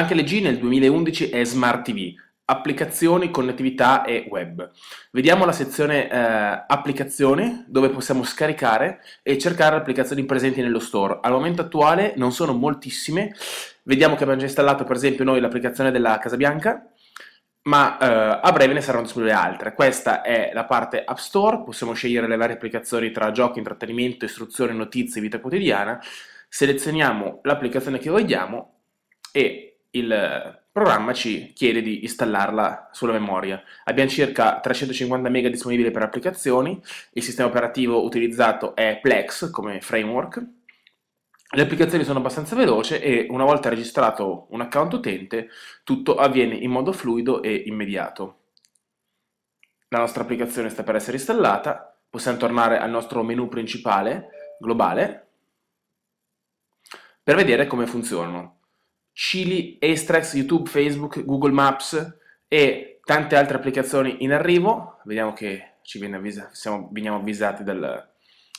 Anche le G nel 2011 è Smart TV, applicazioni, connettività e web. Vediamo la sezione eh, applicazioni dove possiamo scaricare e cercare applicazioni presenti nello store. Al momento attuale non sono moltissime, vediamo che abbiamo già installato per esempio noi l'applicazione della Casa Bianca, ma eh, a breve ne saranno disponibili altre. Questa è la parte App Store, possiamo scegliere le varie applicazioni tra giochi, intrattenimento, istruzione, notizie, vita quotidiana, selezioniamo l'applicazione che vogliamo e il programma ci chiede di installarla sulla memoria. Abbiamo circa 350 MB disponibili per applicazioni, il sistema operativo utilizzato è Plex come framework, le applicazioni sono abbastanza veloci e una volta registrato un account utente tutto avviene in modo fluido e immediato. La nostra applicazione sta per essere installata, possiamo tornare al nostro menu principale, globale, per vedere come funzionano. Chili, Extrax, YouTube, Facebook, Google Maps e tante altre applicazioni in arrivo. Vediamo che ci viene avvisa, siamo, veniamo avvisati dal,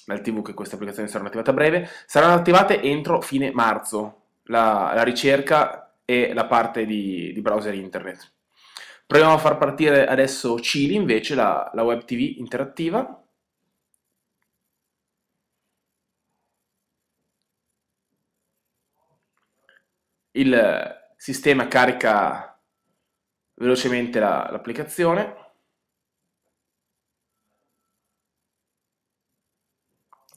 dal TV che queste applicazioni saranno attivate a breve. Saranno attivate entro fine marzo la, la ricerca e la parte di, di, browser internet. Proviamo a far partire adesso Chili invece, la, la web TV interattiva. il sistema carica velocemente la, l'applicazione.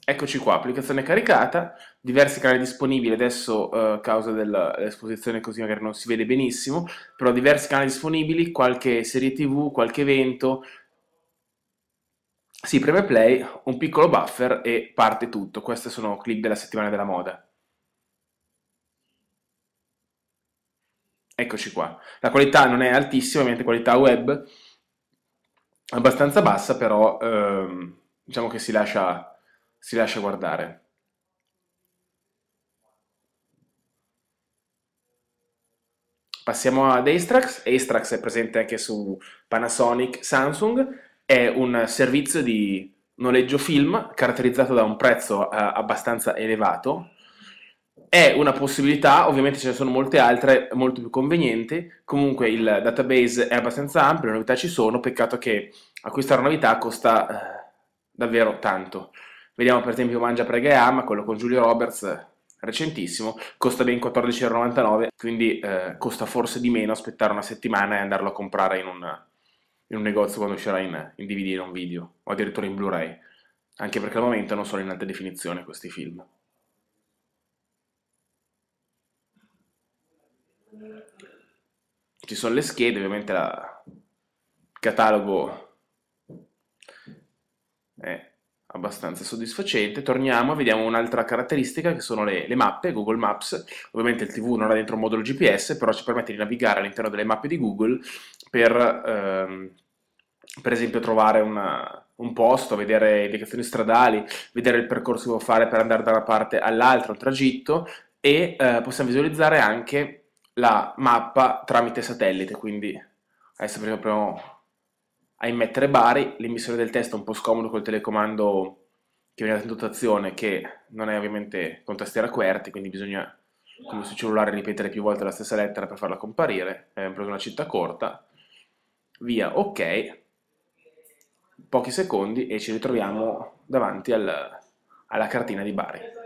Eccoci qua, applicazione caricata, diversi canali disponibili, adesso eh, a causa dell'esposizione così magari non si vede benissimo, però diversi canali disponibili, qualche serie tv, qualche evento, si preme play, un piccolo buffer e parte tutto. queste sono clip della settimana della moda. Eccoci qua. La qualità non è altissima, ovviamente qualità web, abbastanza bassa, però ehm, diciamo che si lascia, si lascia guardare. Passiamo ad Astrax. Astrax è presente anche su Panasonic, Samsung. È un servizio di noleggio film caratterizzato da un prezzo eh, abbastanza elevato, è una possibilità, ovviamente ce ne sono molte altre molto più convenienti, comunque il database è abbastanza ampio, le novità ci sono, peccato che acquistare una novità costa eh, davvero tanto. Vediamo per esempio Mangia Prega e Ama, quello con Giulio Roberts, recentissimo, costa ben 14,99€, quindi eh, costa forse di meno aspettare una settimana e andarlo a comprare in un, in un negozio quando uscirà in, in DVD, un video, o addirittura in Blu-ray, anche perché al momento non sono in alta definizione questi film. ci sono le schede, ovviamente la, il catalogo è abbastanza soddisfacente. Torniamo, vediamo un'altra caratteristica che sono le, le, mappe, Google Maps. Ovviamente il TV non ha dentro un modulo GPS, però ci permette di navigare all'interno delle mappe di Google per, ehm, per esempio, trovare una, un posto, vedere indicazioni stradali, vedere il percorso che devo fare per andare da una parte all'altra, un tragitto, e eh, possiamo visualizzare anche la mappa tramite satellite, quindi adesso per esempio a immettere Bari, l'emissione del testo è un po' scomodo col telecomando che viene data in dotazione, che non è ovviamente con tastiera QWERTY, quindi bisogna come sul cellulare ripetere più volte la stessa lettera per farla comparire, abbiamo preso una città corta, via, ok, pochi secondi e ci ritroviamo davanti al, alla cartina di Bari.